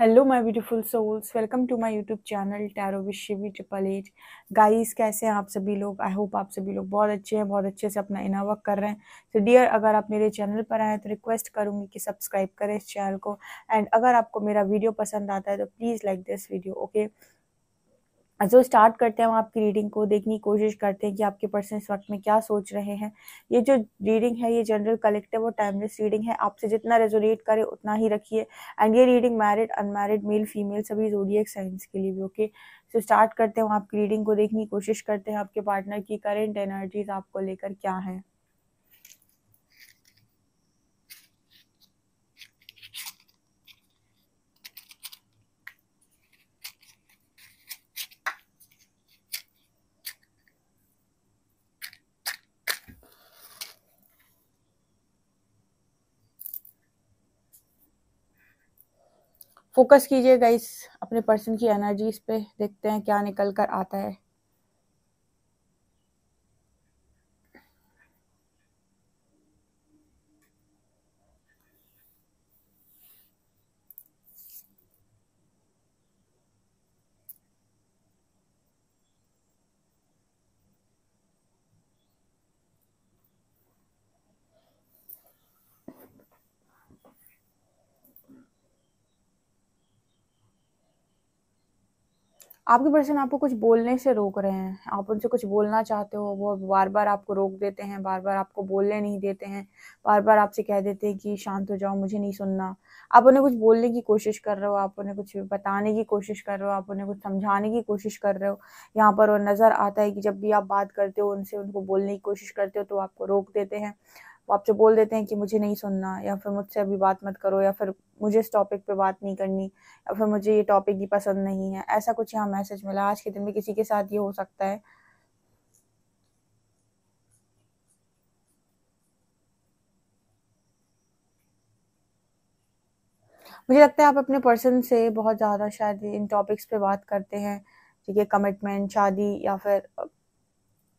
Hello my beautiful souls welcome to my YouTube channel tarot wish triple eight guys कैसे हैं आप सभी लोग आई होप आप सभी लोग बहुत अच्छे हैं बहुत अच्छे से अपना इना वर्क कर रहे हैं तो so डियर अगर आप मेरे चैनल पर आए तो रिक्वेस्ट करूंगी कि सब्सक्राइब करें इस चैनल को एंड अगर आपको मेरा वीडियो पसंद आता है तो please like this video okay okay? जो स्टार्ट करते हैं हम आपकी रीडिंग को देखने की कोशिश करते हैं कि आपके पर्सन इस वक्त में क्या सोच रहे हैं ये जो रीडिंग है ये जनरल कलेक्टिव और टाइमलेस रीडिंग है आपसे जितना रेजोनेट करे उतना ही रखिए एंड ये reading married unmarried male female सभी जोड़िए साइंस के लिए भी ओके सो स्टार्ट करते हैं हम आपकी रीडिंग को देखने की कोशिश करते हैं आपके पार्टनर की करेंट एनर्जीज आपको लेकर क्या है फोकस कीजिए गाइस अपने पर्सन की एनर्जीज पे देखते हैं क्या निकल कर आता है आपके पर्सन आपको कुछ बोलने से रोक रहे हैं आप उनसे कुछ बोलना चाहते हो वो बार बार आपको रोक देते हैं बार बार आपको बोलने नहीं देते हैं बार बार आपसे कह देते हैं कि शांत हो जाओ मुझे नहीं सुनना आप उन्हें कुछ बोलने की कोशिश कर रहे हो आप उन्हें कुछ बताने की कोशिश कर रहे हो आप उन्हें कुछ समझाने की कोशिश कर रहे हो यहाँ पर और नज़र आता है कि जब भी आप बात करते हो उनसे उनको बोलने की कोशिश करते हो तो आपको रोक देते हैं वो आपसे बोल देते हैं कि मुझे नहीं सुनना या फिर मुझसे अभी बात मत करो या फिर मुझे इस टॉपिक पे बात नहीं करनी या फिर मुझे ये टॉपिक ही पसंद नहीं है ऐसा कुछ यहाँ मैसेज मिला आज के दिन में किसी के साथ ये हो सकता है मुझे लगता है आप अपने पर्सन से बहुत ज़्यादा शायद इन टॉपिक्स पे बात करते हैं ठीक है कमिटमेंट शादी या फिर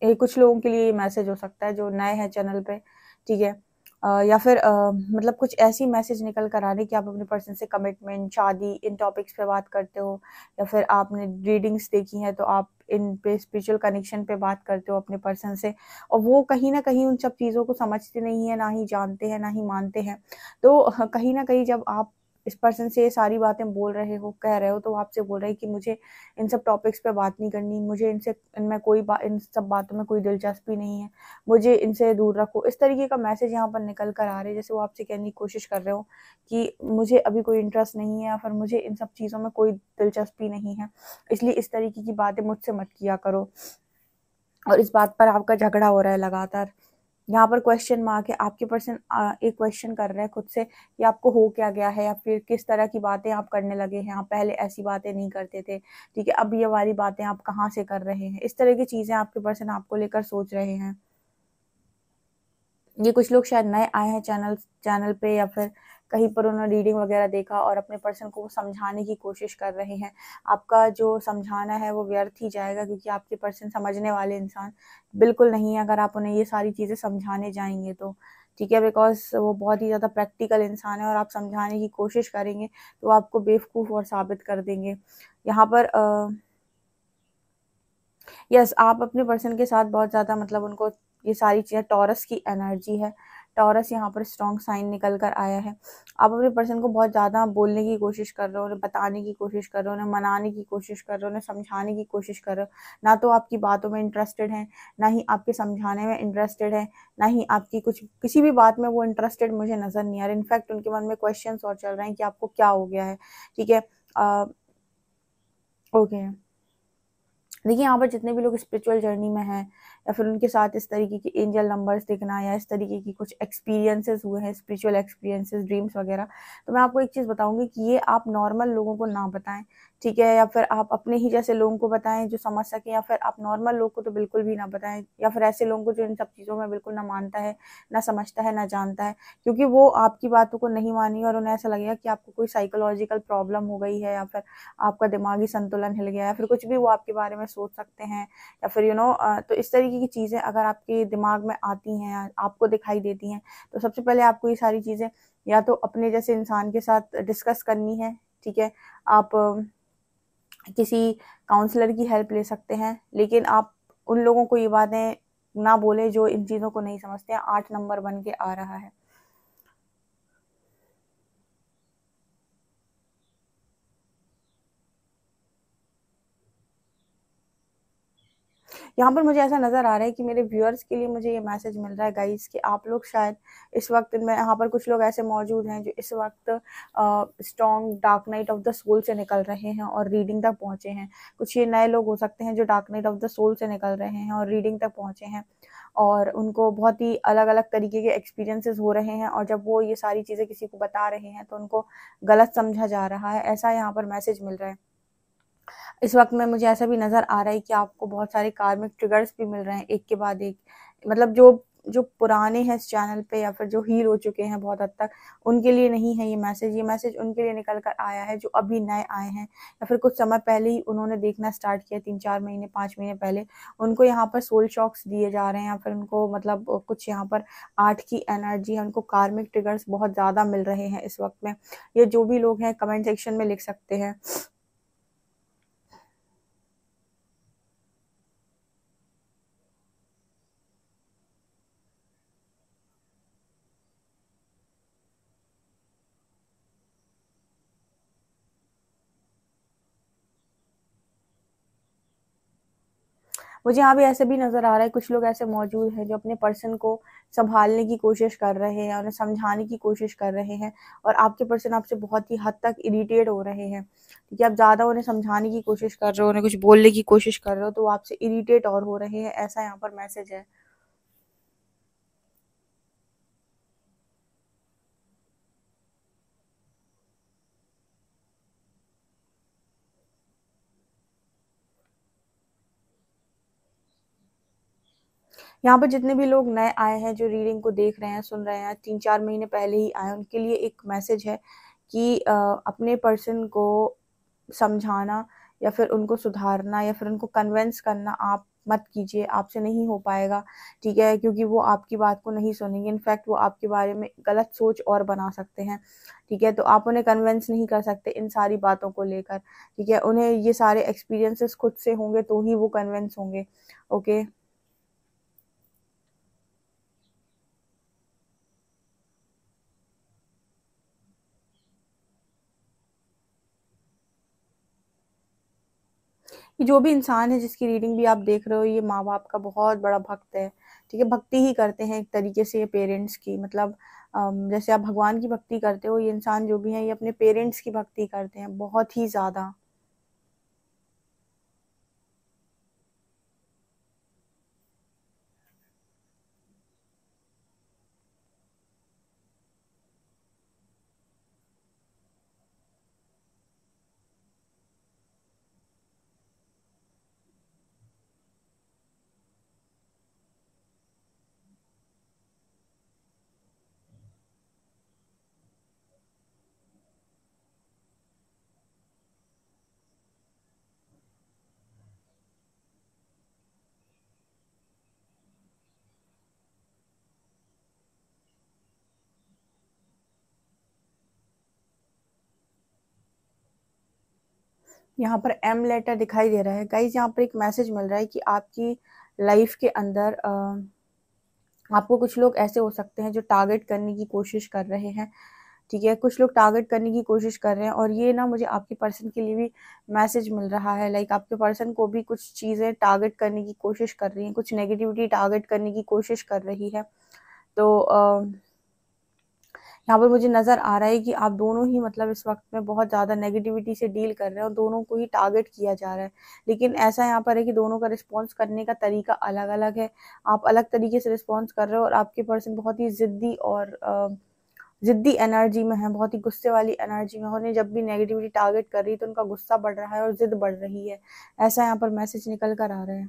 ये कुछ लोगों के लिए मैसेज हो सकता है जो नए हैं चैनल पे ठीक है Uh, या फिर uh, मतलब कुछ ऐसी मैसेज निकल कर आ रही कि आप अपने पर्सन से कमिटमेंट शादी इन टॉपिक्स पे बात करते हो या फिर आपने रीडिंग्स देखी हैं तो आप इन पे स्पिरिचुअल कनेक्शन पे बात करते हो अपने पर्सन से और वो कहीं ना कहीं उन सब चीज़ों को समझते नहीं है ना ही जानते हैं ना ही मानते हैं तो कहीं ना कहीं जब आप इस पर्सन से ये सारी बातें बोल रहे हो कह रहे हो तो आपसे बोल रहे हैं कि मुझे इन सब टॉपिक्स पे बात नहीं करनी मुझे इनसे इनमें कोई बा इन सब बातों में कोई दिलचस्पी नहीं है मुझे इनसे दूर रखो इस तरीके का मैसेज यहाँ पर निकल कर आ रहे जैसे वो आपसे कहने की कोशिश कर रहे हो कि मुझे अभी कोई इंटरेस्ट नहीं है या फिर मुझे इन सब चीज़ों में कोई दिलचस्पी नहीं है इसलिए इस तरीके की बातें मुझसे मत किया करो और इस बात पर आपका झगड़ा हो रहा है लगातार यहाँ पर क्वेश्चन मार्क है आपके पर्सन एक क्वेश्चन कर रहे हैं खुद से कि आपको हो क्या गया है या फिर किस तरह की बातें आप करने लगे हैं आप पहले ऐसी बातें नहीं करते थे ठीक है अब ये वाली बातें आप कहाँ से कर रहे हैं इस तरह की चीज़ें आपके पर्सन आपको लेकर सोच रहे हैं ये कुछ लोग शायद नए आए हैं चैनल चैनल पे या फिर कहीं पर उन्होंने रीडिंग वगैरह देखा और अपने पर्सन को समझाने की कोशिश कर रहे हैं आपका जो समझाना है वो व्यर्थ ही जाएगा क्योंकि आपके पर्सन समझने वाले इंसान बिल्कुल नहीं है अगर आप उन्हें ये सारी चीज़ें समझाने जाएंगे तो ठीक है बिकॉज वो बहुत ही ज़्यादा प्रैक्टिकल इंसान है और आप समझाने की कोशिश करेंगे तो आपको बेवकूफ़ और साबित कर देंगे यहाँ पर आ, यस आप अपने पर्सन के साथ बहुत ज़्यादा मतलब उनको ये सारी चीज़ें टॉरस की एनर्जी है टॉरस यहाँ पर स्ट्रॉन्ग साइन निकल कर आया है आप अपने पर्सन को बहुत ज़्यादा बोलने की कोशिश कर रहे हो उन्हें बताने की कोशिश कर रहे हो उन्हें मनाने की कोशिश कर रहे हो उन्हें समझाने की कोशिश कर रहे हो ना तो आपकी बातों में इंटरेस्टेड हैं ना ही आपके समझाने में इंटरेस्टेड है ना ही आपकी कुछ किसी भी बात में वो इंटरेस्टेड मुझे नज़र नहीं आ रहा इनफैक्ट उनके मन में क्वेश्चन और चल रहे हैं कि आपको क्या हो गया है ठीक है ओके देखिए यहाँ पर जितने भी लोग स्पिरिचुअल जर्नी में हैं या फिर उनके साथ इस तरीके के एंजल नंबर्स दिखना या इस तरीके की कुछ एक्सपीरियंसेस हुए हैं स्पिरिचुअल एक्सपीरियंसेस ड्रीम्स वगैरह तो मैं आपको एक चीज़ बताऊंगी कि ये आप नॉर्मल लोगों को ना बताएं ठीक है या फिर आप अपने ही जैसे लोगों को बताएं जो समझ सकें या फिर आप नॉर्मल लोग को तो बिल्कुल भी ना बताएं या फिर ऐसे लोगों को जो इन सब चीज़ों में बिल्कुल ना मानता है ना समझता है ना जानता है क्योंकि वो आपकी बातों को नहीं मानी और उन्हें ऐसा लगेगा कि आपको कोई साइकोलॉजिकल प्रॉब्लम हो गई है या फिर आपका दिमागी संतुलन हिल गया या फिर कुछ भी वो आपके बारे में सोच सकते हैं या फिर यू you नो know, तो इस तरीके की चीज़ें अगर आपके दिमाग में आती हैं आपको दिखाई देती हैं तो सबसे पहले आपको ये सारी चीज़ें या तो अपने जैसे इंसान के साथ डिस्कस करनी है ठीक है आप किसी काउंसलर की हेल्प ले सकते हैं लेकिन आप उन लोगों को ये बातें ना बोले जो इन चीज़ों को नहीं समझते आठ नंबर बन के आ रहा है यहाँ पर मुझे ऐसा नज़र आ रहा है कि मेरे व्यूअर्स के लिए मुझे ये मैसेज मिल रहा है गाइस कि आप लोग शायद इस वक्त में यहाँ पर कुछ लोग ऐसे मौजूद हैं जो इस वक्त strong dark night of the soul से निकल रहे हैं और रीडिंग तक पहुँचे हैं कुछ ये नए लोग हो सकते हैं जो dark night of the soul से निकल रहे हैं और रीडिंग तक पहुँचे हैं और उनको बहुत ही अलग अलग तरीके के एक्सपीरियंसेस हो रहे हैं और जब वो ये सारी चीज़ें किसी को बता रहे हैं तो उनको गलत समझा जा रहा है ऐसा यहाँ पर मैसेज मिल रहा है इस वक्त में मुझे ऐसा भी नज़र आ रहा है कि आपको बहुत सारे कार्मिक ट्रिगर्स भी मिल रहे हैं एक के बाद एक मतलब जो जो पुराने हैं इस चैनल पे या फिर जो हील हो चुके हैं बहुत हद तक उनके लिए नहीं है ये मैसेज ये मैसेज उनके लिए निकल कर आया है जो अभी नए आए हैं या फिर कुछ समय पहले ही उन्होंने देखना स्टार्ट किया तीन चार महीने पाँच महीने पहले उनको यहाँ पर सोल शॉक्स दिए जा रहे हैं या फिर उनको मतलब कुछ यहाँ पर आर्ट की एनर्जी है उनको कार्मिक ट्रिगर्स बहुत ज़्यादा मिल रहे हैं इस वक्त में ये जो भी लोग हैं कमेंट सेक्शन में लिख सकते हैं मुझे यहाँ भी ऐसे भी नज़र आ रहा है कुछ लोग ऐसे मौजूद हैं जो अपने पर्सन को संभालने की कोशिश कर रहे हैं उन्हें समझाने की कोशिश कर रहे हैं और आपके पर्सन आपसे बहुत ही हद तक इरीटेट हो रहे हैं ठीक है आप ज़्यादा उन्हें समझाने की कोशिश कर रहे हो उन्हें कुछ बोलने की कोशिश कर रहे हो तो वो आपसे इरीटेट और हो रहे हैं ऐसा यहाँ पर मैसेज है यहाँ पर जितने भी लोग नए आए हैं जो रीडिंग को देख रहे हैं सुन रहे हैं तीन चार महीने पहले ही आए उनके लिए एक मैसेज है कि अपने पर्सन को समझाना या फिर उनको सुधारना या फिर उनको कन्वेंस करना आप मत कीजिए आपसे नहीं हो पाएगा ठीक है क्योंकि वो आपकी बात को नहीं सुनेंगे इनफैक्ट वो आपके बारे में गलत सोच और बना सकते हैं ठीक है तो आप उन्हें कन्वेंस नहीं कर सकते इन सारी बातों को लेकर ठीक है उन्हें ये सारे एक्सपीरियंसेस खुद से होंगे तो ही वो कन्वेंस होंगे ओके कि जो भी इंसान है जिसकी रीडिंग भी आप देख रहे हो ये माँ बाप का बहुत बड़ा भक्त है ठीक है भक्ति ही करते हैं एक तरीके से ये पेरेंट्स की मतलब जैसे आप भगवान की भक्ति करते हो ये इंसान जो भी है ये अपने पेरेंट्स की भक्ति करते हैं बहुत ही ज़्यादा यहाँ पर एम लेटर दिखाई दे रहा है गाइज यहाँ पर एक मैसेज मिल रहा है कि आपकी लाइफ के अंदर आ, आपको कुछ लोग ऐसे हो सकते हैं जो टारगेट करने की कोशिश कर रहे हैं ठीक है कुछ लोग टारगेट करने की कोशिश कर रहे हैं और ये ना मुझे आपके पर्सन के लिए भी मैसेज मिल रहा है लाइक आपके पर्सन को भी कुछ चीज़ें टारगेट करने की कोशिश कर रही हैं कुछ नेगेटिविटी टारगेट करने की कोशिश कर रही है तो आ, यहाँ पर मुझे नज़र आ रहा है कि आप दोनों ही मतलब इस वक्त में बहुत ज़्यादा नेगेटिविटी से डील कर रहे हैं और दोनों को ही टारगेट किया जा रहा है लेकिन ऐसा यहाँ पर है कि दोनों का रिस्पॉन्स करने का तरीका अलग अलग है आप अलग तरीके से रिस्पॉन्स कर रहे हो और आपके पर्सन बहुत ही ज़िद्दी और ज़िद्दी एनर्जी में है बहुत ही गुस्से वाली एनर्जी में उन्हें जब भी नेगेटिविटी टारगेट कर रही है तो उनका गुस्सा बढ़ रहा है और ज़िद बढ़ रही है ऐसा यहाँ पर मैसेज निकल कर आ रहा है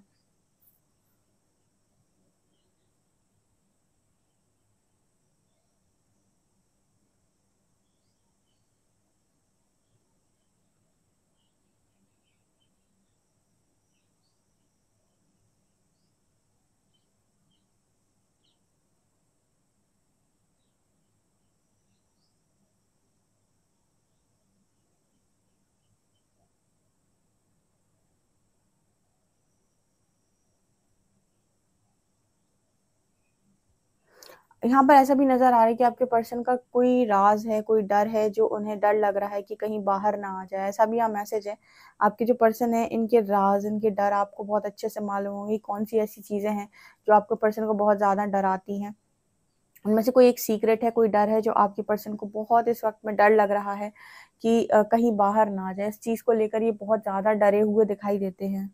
यहाँ पर ऐसा भी नज़र आ रहा है कि आपके पर्सन का कोई राज है कोई डर है जो उन्हें डर लग रहा है कि कहीं बाहर ना आ जाए ऐसा भी यहाँ मैसेज है आपके जो पर्सन है इनके राज इनके डर आपको बहुत अच्छे से मालूम होंगे कौन सी ऐसी चीज़ें हैं जो आपके पर्सन को बहुत ज़्यादा डराती हैं उनमें से कोई एक सीक्रेट है कोई डर है जो आपके पर्सन को बहुत इस वक्त में डर लग रहा है कि कहीं बाहर ना आ जाए इस चीज़ को लेकर ये बहुत ज़्यादा डरे हुए दिखाई देते हैं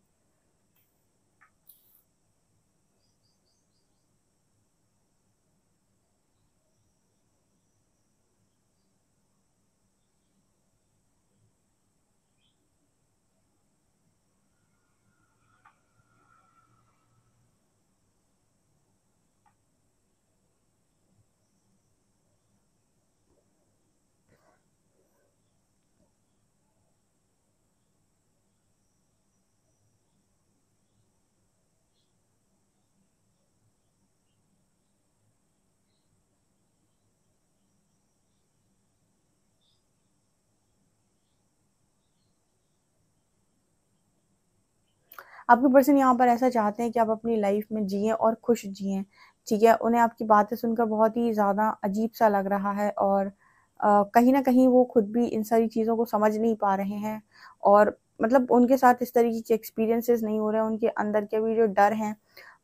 आपके पर्सन यहाँ पर ऐसा चाहते हैं कि आप अपनी लाइफ में जिये और खुश जिए ठीक है उन्हें आपकी बातें सुनकर बहुत ही ज़्यादा अजीब सा लग रहा है और कहीं ना कहीं वो खुद भी इन सारी चीज़ों को समझ नहीं पा रहे हैं और मतलब उनके साथ इस तरीके के एक्सपीरियंसेस नहीं हो रहे हैं उनके अंदर के भी जो डर हैं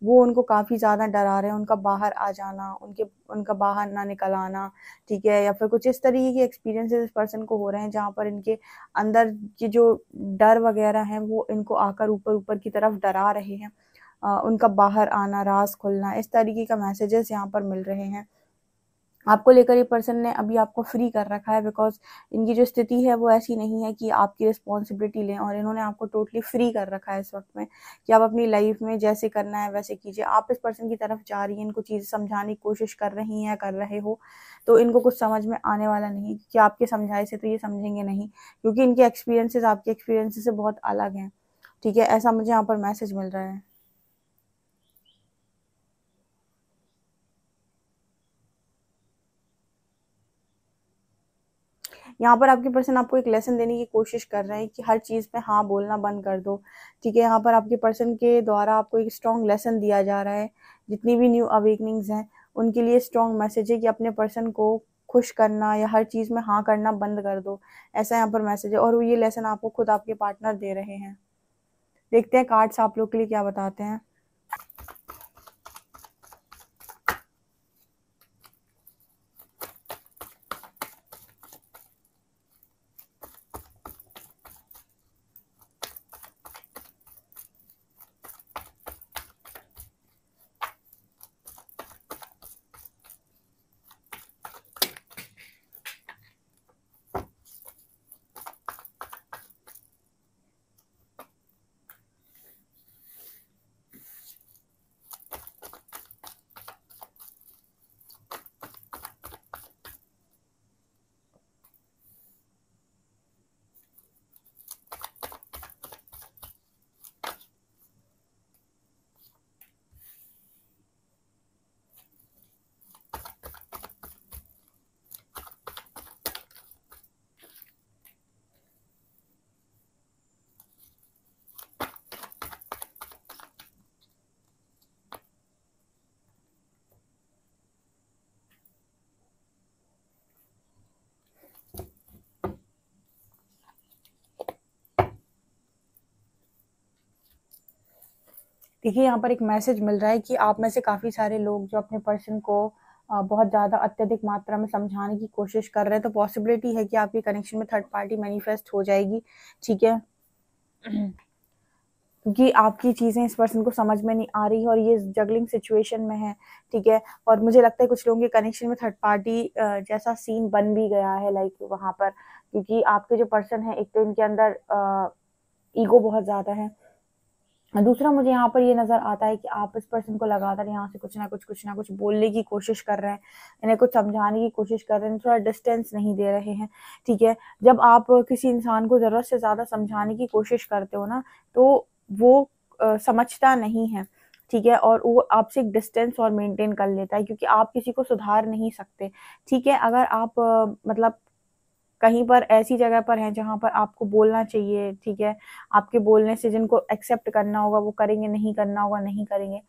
वो उनको काफ़ी ज़्यादा डरा रहे हैं उनका बाहर आ जाना उनके उनका बाहर ना निकल आना ठीक है या फिर कुछ इस तरीके के एक्सपीरियंसेस इस पर्सन को हो रहे हैं जहाँ पर इनके अंदर के जो डर वगैरह हैं वो इनको आकर ऊपर ऊपर की तरफ डरा रहे हैं आ, उनका बाहर आना रास खुलना इस तरीके का मैसेजेस यहाँ पर मिल रहे हैं आपको लेकर ये पर्सन ने अभी आपको फ्री कर रखा है बिकॉज इनकी जो स्थिति है वो ऐसी नहीं है कि आपकी रिस्पॉन्सिबिलिटी लें और इन्होंने आपको टोटली फ्री कर रखा है इस वक्त में कि आप अपनी लाइफ में जैसे करना है वैसे कीजिए आप इस पर्सन की तरफ जा रही हैं इनको चीज़ें समझाने की कोशिश कर रही हैं या कर रहे हो तो इनको कुछ समझ में आने वाला नहीं क्योंकि आपके समझाए से तो ये समझेंगे नहीं क्योंकि इनके एक्सपीरियंसेस आपके एक्सपीरियंसेस से बहुत अलग हैं ठीक है ऐसा मुझे यहाँ पर मैसेज मिल रहा है यहाँ पर आपके पर्सन आपको एक लेसन देने की कोशिश कर रहे हैं कि हर चीज़ पे हाँ बोलना बंद कर दो ठीक है यहाँ पर आपके पर्सन के द्वारा आपको एक स्ट्रॉन्ग लेसन दिया जा रहा है जितनी भी न्यू अवेकनिंग्स हैं उनके लिए स्ट्रॉन्ग मैसेज है कि अपने पर्सन को खुश करना या हर चीज़ में हाँ करना बंद कर दो ऐसा यहाँ पर मैसेज है और ये लेसन आपको खुद आपके पार्टनर दे रहे हैं देखते हैं कार्ड्स आप लोग के लिए क्या बताते हैं देखिए यहाँ पर एक मैसेज मिल रहा है कि आप में से काफ़ी सारे लोग जो अपने पर्सन को बहुत ज़्यादा अत्यधिक मात्रा में समझाने की कोशिश कर रहे हैं तो पॉसिबिलिटी है कि आपके कनेक्शन में थर्ड पार्टी मैनिफेस्ट हो जाएगी ठीक है हम्म। क्योंकि आपकी चीज़ें इस पर्सन को समझ में नहीं आ रही और ये जगलिंग सिचुएशन में है ठीक है और मुझे लगता है कुछ लोगों के कनेक्शन में थर्ड पार्टी जैसा सीन बन भी गया है लाइक वहां पर क्योंकि आपके जो पर्सन है एक तो इनके अंदर ईगो बहुत ज़्यादा है दूसरा मुझे यहाँ पर ये नज़र आता है कि आप इस पर्सन को लगातार यहाँ से कुछ ना कुछ कुछ ना कुछ बोलने की कोशिश कर रहे हैं इन्हें कुछ समझाने की कोशिश कर रहे हैं थोड़ा डिस्टेंस नहीं दे रहे हैं ठीक है जब आप किसी इंसान को ज़रूरत से ज़्यादा समझाने की कोशिश करते हो ना तो वो आ, समझता नहीं है ठीक है और वो आपसे एक डिस्टेंस और मेंटेन कर लेता है क्योंकि आप किसी को सुधार नहीं सकते ठीक है अगर आप आ, मतलब कहीं पर ऐसी जगह पर हैं जहां पर आपको बोलना चाहिए ठीक है आपके बोलने से जिनको एक्सेप्ट करना होगा वो करेंगे नहीं करना होगा नहीं करेंगे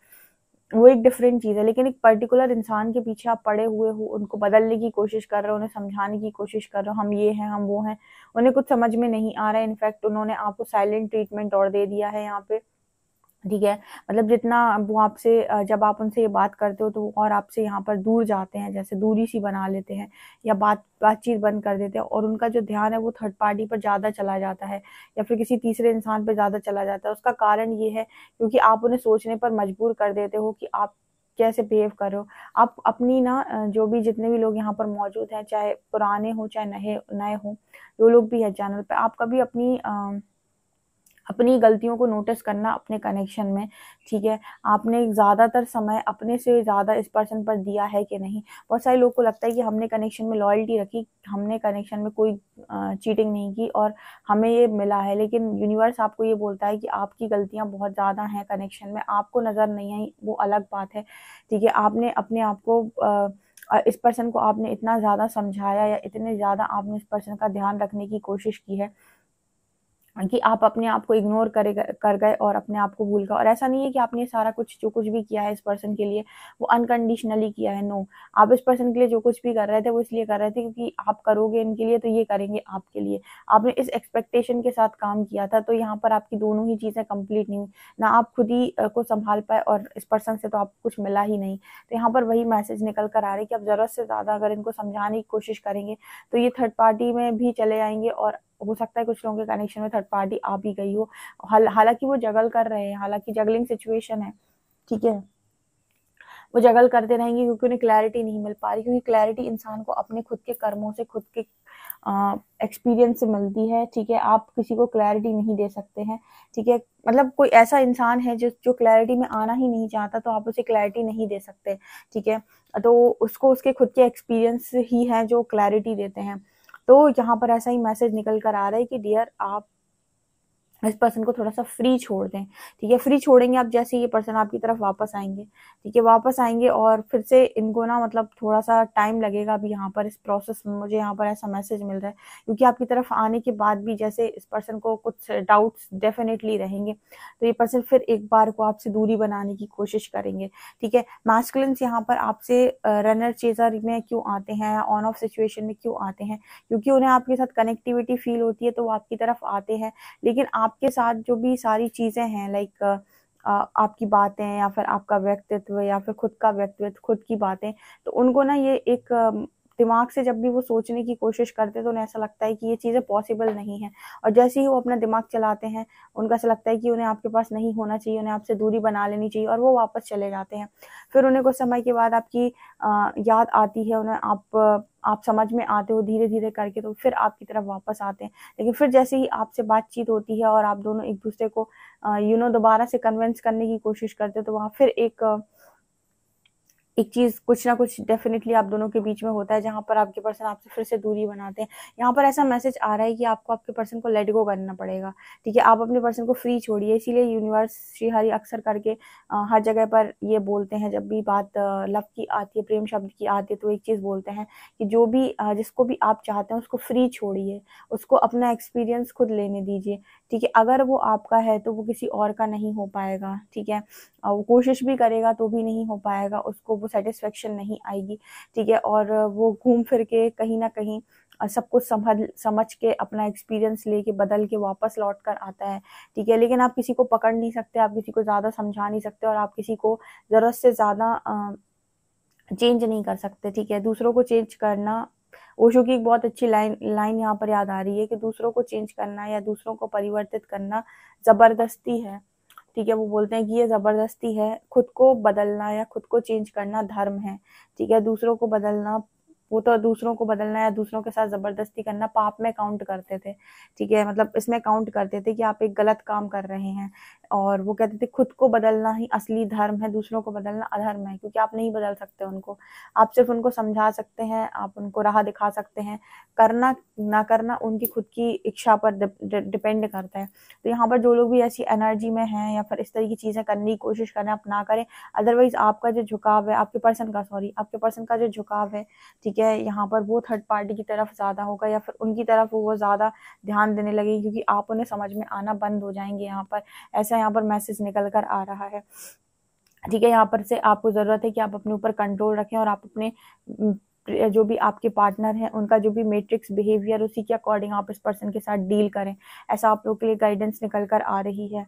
वो एक डिफरेंट चीज़ है लेकिन एक पर्टिकुलर इंसान के पीछे आप पड़े हुए हो उनको बदलने की कोशिश कर रहे हो उन्हें समझाने की कोशिश कर रहे हो हम ये हैं हम वो हैं उन्हें कुछ समझ में नहीं आ रहा है इनफैक्ट उन्होंने आपको साइलेंट ट्रीटमेंट और दे दिया है यहाँ पे ठीक है मतलब जितना वो आपसे जब आप उनसे ये बात करते हो तो और आपसे यहाँ पर दूर जाते हैं जैसे दूरी सी बना लेते हैं या बात बातचीत बंद कर देते हैं और उनका जो ध्यान है वो थर्ड पार्टी पर ज़्यादा चला जाता है या फिर किसी तीसरे इंसान पर ज़्यादा चला जाता है उसका कारण ये है क्योंकि आप उन्हें सोचने पर मजबूर कर देते हो कि आप कैसे बिहेव करो आप अपनी ना जो भी जितने भी लोग यहाँ पर मौजूद हैं चाहे पुराने हो चाहे नए नए हों जो लोग भी हैं चैनल पर आप कभी अपनी आ, अपनी गलतियों को नोटिस करना अपने कनेक्शन में ठीक है आपने ज़्यादातर समय अपने से ज़्यादा इस पर्सन पर दिया है कि नहीं बहुत सारे लोग को लगता है कि हमने कनेक्शन में लॉयल्टी रखी हमने कनेक्शन में कोई चीटिंग नहीं की और हमें ये मिला है लेकिन यूनिवर्स आपको ये बोलता है कि आपकी गलतियाँ बहुत ज़्यादा हैं कनेक्शन में आपको नज़र नहीं आई वो अलग बात है ठीक है आपने अपने आप को इस पर्सन को आपने इतना ज़्यादा समझाया या इतने ज़्यादा आपने इस पर्सन का ध्यान रखने की कोशिश की है कि आप अपने आप को इग्नोर करे कर गए और अपने आप को भूल गए और ऐसा नहीं है कि आपने सारा कुछ जो कुछ भी किया है इस पर्सन के लिए वो अनकंडीशनली किया है नो आप इस पर्सन के लिए जो कुछ भी कर रहे थे वो इसलिए कर रहे थे क्योंकि आप करोगे इनके लिए तो ये करेंगे आपके लिए आपने इस एक्सपेक्टेशन के साथ काम किया था तो यहाँ पर आपकी दोनों ही चीज़ें कंप्लीट नहीं हुई ना आप खुद ही को संभाल पाए और इस पर्सन से तो आपको कुछ मिला ही नहीं तो यहाँ पर वही मैसेज निकल कर आ रहा है कि आप ज़रूरत से ज़्यादा अगर इनको समझाने की कोशिश करेंगे तो ये थर्ड पार्टी में भी चले जाएंगे और हो सकता है कुछ लोगों के कनेक्शन में थर्ड पार्टी आ भी गई हो हाल हालांकि वो जगल कर रहे हैं हालांकि जगलिंग सिचुएशन है ठीक है वो जगल करते रहेंगे क्योंकि उन्हें क्लैरिटी नहीं मिल पा रही क्योंकि क्लैरिटी इंसान को अपने खुद के कर्मों से खुद के एक्सपीरियंस से मिलती है ठीक है आप किसी को क्लैरिटी नहीं दे सकते हैं ठीक है मतलब कोई ऐसा इंसान है जो जो क्लैरिटी में आना ही नहीं चाहता तो आप उसे क्लैरिटी नहीं दे सकते ठीक है तो उसको उसके खुद के एक्सपीरियंस ही है जो क्लैरिटी देते हैं तो यहाँ पर ऐसा ही मैसेज निकल कर आ रहा है कि डियर आप इस पर्सन को थोड़ा सा फ्री छोड़ दें ठीक है फ्री छोड़ेंगे आप जैसे ये पर्सन आपकी तरफ वापस आएंगे ठीक है वापस आएंगे और फिर से इनको ना मतलब थोड़ा सा टाइम लगेगा अभी यहाँ पर इस प्रोसेस में मुझे यहाँ पर ऐसा मैसेज मिल रहा है क्योंकि आपकी तरफ आने के बाद भी जैसे इस पर्सन को कुछ डाउट्स डेफिनेटली रहेंगे तो ये पर्सन फिर एक बार को आपसे दूरी बनाने की कोशिश करेंगे ठीक है मैस्कुलेंस यहाँ पर आपसे रनर चेजर में क्यों आते हैं ऑन ऑफ सिचुएशन में क्यों आते हैं क्योंकि उन्हें आपके साथ कनेक्टिविटी फील होती है तो वो आपकी तरफ आते हैं लेकिन आप आपके साथ जो भी सारी चीज़ें हैं लाइक आपकी बातें या फिर आपका व्यक्तित्व या फिर खुद का व्यक्तित्व खुद की बातें तो उनको ना ये एक दिमाग से जब भी वो सोचने की कोशिश करते हैं तो उन्हें ऐसा लगता है कि ये चीज़ें पॉसिबल नहीं है और जैसे ही वो अपना दिमाग चलाते हैं उनका ऐसा लगता है कि उन्हें आपके पास नहीं होना चाहिए उन्हें आपसे दूरी बना लेनी चाहिए और वो वापस चले जाते हैं फिर उन्हें कुछ समय के बाद आपकी याद आती है उन्हें आप आप समझ में आते हो धीरे धीरे करके तो फिर आपकी तरफ वापस आते हैं लेकिन फिर जैसे ही आपसे बातचीत होती है और आप दोनों एक दूसरे को यू नो दोबारा से कन्विंस करने की कोशिश करते हो तो वहाँ फिर एक एक चीज कुछ ना कुछ डेफिनेटली आप दोनों के बीच में होता है जहां पर आपके पर्सन आपसे फिर से दूरी बनाते हैं यहाँ पर ऐसा मैसेज आ रहा है कि आपको आपके पर्सन को लेट गो करना पड़ेगा ठीक है आप अपने पर्सन को फ्री छोड़िए इसीलिए यूनिवर्स श्रीहरि अक्सर करके आ, हर जगह पर ये बोलते हैं जब भी बात लव की आती है प्रेम शब्द की आती है तो एक चीज बोलते हैं कि जो भी आ, जिसको भी आप चाहते हैं उसको फ्री छोड़िए उसको अपना एक्सपीरियंस खुद लेने दीजिए ठीक है अगर वो आपका है तो वो किसी और का नहीं हो पाएगा ठीक है वो कोशिश भी करेगा तो भी नहीं हो पाएगा उसको वो सेटिस्फेक्शन नहीं आएगी ठीक है और वो घूम फिर के कहीं ना कहीं सब कुछ समझ समझ के अपना एक्सपीरियंस लेके बदल के वापस लौट कर आता है ठीक है लेकिन आप किसी को पकड़ नहीं सकते आप किसी को ज़्यादा समझा नहीं सकते और आप किसी को ज़रूरत से ज़्यादा चेंज नहीं कर सकते ठीक है दूसरों को चेंज करना ओशो की एक बहुत अच्छी लाइन लाइन यहाँ पर याद आ रही है कि दूसरों को चेंज करना या दूसरों को परिवर्तित करना ज़बरदस्ती है ठीक है वो बोलते हैं कि ये ज़बरदस्ती है खुद को बदलना या खुद को चेंज करना धर्म है ठीक है दूसरों को बदलना वो तो दूसरों को बदलना या दूसरों के साथ ज़बरदस्ती करना पाप में काउंट करते थे ठीक है मतलब इसमें काउंट करते थे कि आप एक गलत काम कर रहे हैं और वो कहते थे खुद को बदलना ही असली धर्म है दूसरों को बदलना अधर्म है क्योंकि आप नहीं बदल सकते उनको आप सिर्फ उनको समझा सकते हैं आप उनको राह दिखा सकते हैं करना ना करना उनकी खुद की इच्छा पर डिपेंड करता है तो यहाँ पर जो लोग भी ऐसी एनर्जी में हैं या फिर इस तरह की चीज़ें करने की कोशिश करें आप ना करें अदरवाइज़ आपका जो झुकाव है आपके पर्सन का सॉरी आपके पर्सन का जो झुकाव है ठीक ठीक है यहाँ पर वो थर्ड पार्टी की तरफ ज़्यादा होगा या फिर उनकी तरफ वो ज़्यादा ध्यान देने लगेगी क्योंकि आप उन्हें समझ में आना बंद हो जाएंगे यहाँ पर ऐसा यहाँ पर मैसेज निकल कर आ रहा है ठीक है यहाँ पर से आपको ज़रूरत है कि आप अपने ऊपर कंट्रोल रखें और आप अपने जो भी आपके पार्टनर हैं उनका जो भी मैट्रिक्स बिहेवियर उसी के अकॉर्डिंग आप इस पर्सन के साथ डील करें ऐसा आप लोग के लिए गाइडेंस निकल कर आ रही है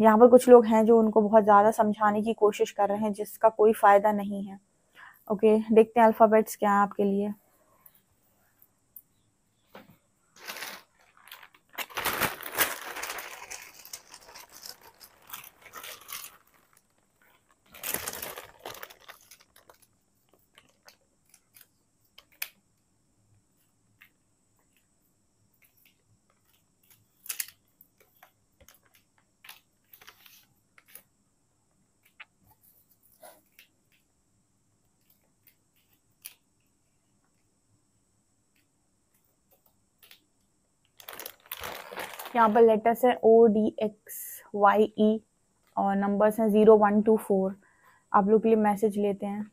यहाँ पर कुछ लोग हैं जो उनको बहुत ज़्यादा समझाने की कोशिश कर रहे हैं जिसका कोई फ़ायदा नहीं है ओके देखते हैं अल्फ़ाबेट्स क्या है आपके लिए यहाँ पर लेटर्स है O D X Y E और नंबर्स हैं ज़ीरो वन टू फोर आप लोग के लिए मैसेज लेते हैं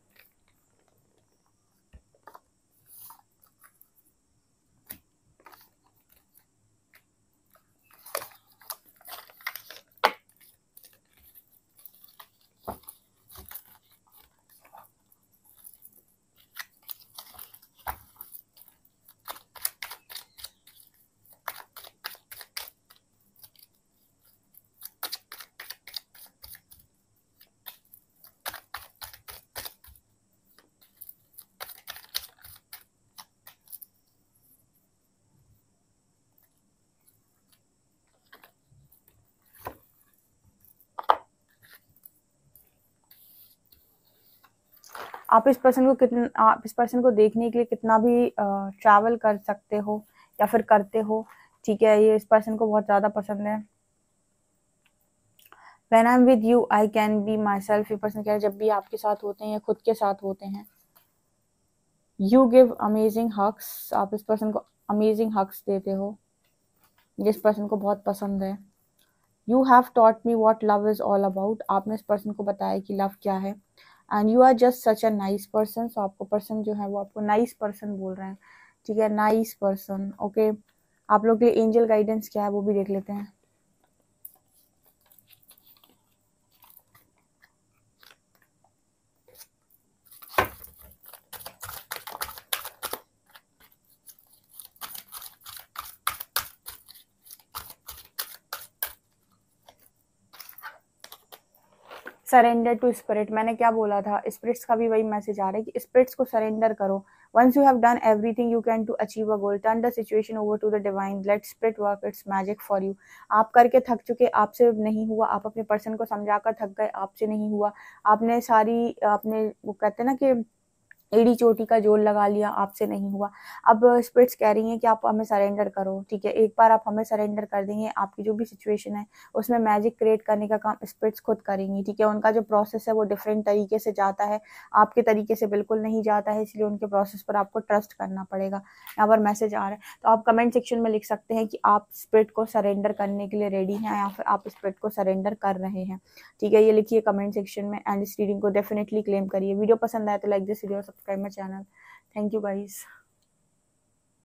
आप इस पर्सन को कितना आप इस पर्सन को देखने के लिए कितना भी ट्रैवल कर सकते हो या फिर करते हो ठीक है ये इस पर्सन को बहुत ज़्यादा पसंद है when I am with you I can be myself ये पर्सन क्या जब भी आपके साथ होते हैं या खुद के साथ होते हैं यू गिव अमेजिंग हक्स आप इस पर्सन को अमेजिंग हक्स देते हो जिस पर्सन को बहुत पसंद है you have taught me what love is all about आपने इस पर्सन को बताया कि लव क्या है and you are just such a nice person so आपको पर्सन जो है वो आपको नाइस nice पर्सन बोल रहे हैं ठीक है नाइस पर्सन ओके आप लोग के एंजल गाइडेंस क्या है वो भी देख लेते हैं सरेंडर टू स्पिरिट मैंने क्या बोला था स्पिरिट्स का भी वही मैसेज आ रहा है कि स्पिरिट्स को सरेंडर करो once you have done everything you can to achieve a goal turn the situation over to the divine let spirit work its magic for you आप करके थक चुके आपसे नहीं हुआ आप अपने पर्सन को समझा कर थक गए आपसे नहीं हुआ आपने सारी आपने वो कहते हैं ना कि एड़ी चोटी का जोर लगा लिया आपसे नहीं हुआ अब स्पिरिट्स कह रही हैं कि आप हमें सरेंडर करो ठीक है एक बार आप हमें सरेंडर कर देंगे आपकी जो भी सिचुएशन है उसमें मैजिक क्रिएट करने का काम स्पिरिट्स खुद करेंगी ठीक है उनका जो प्रोसेस है वो डिफरेंट तरीके से जाता है आपके तरीके से बिल्कुल नहीं जाता है इसलिए उनके प्रोसेस पर आपको ट्रस्ट करना पड़ेगा यहाँ पर मैसेज आ रहा है तो आप कमेंट सेक्शन में लिख सकते हैं कि आप स्प्रिट को सरेंडर करने के लिए रेडी हैं या फिर आप स्प्रिट को सरेंडर कर रहे हैं ठीक है ये लिखिए कमेंट सेक्शन में एंड इस रीडिंग को डेफिनेटली क्लेम करिए वीडियो पसंद आए तो like this video subscribe my channel thank you guys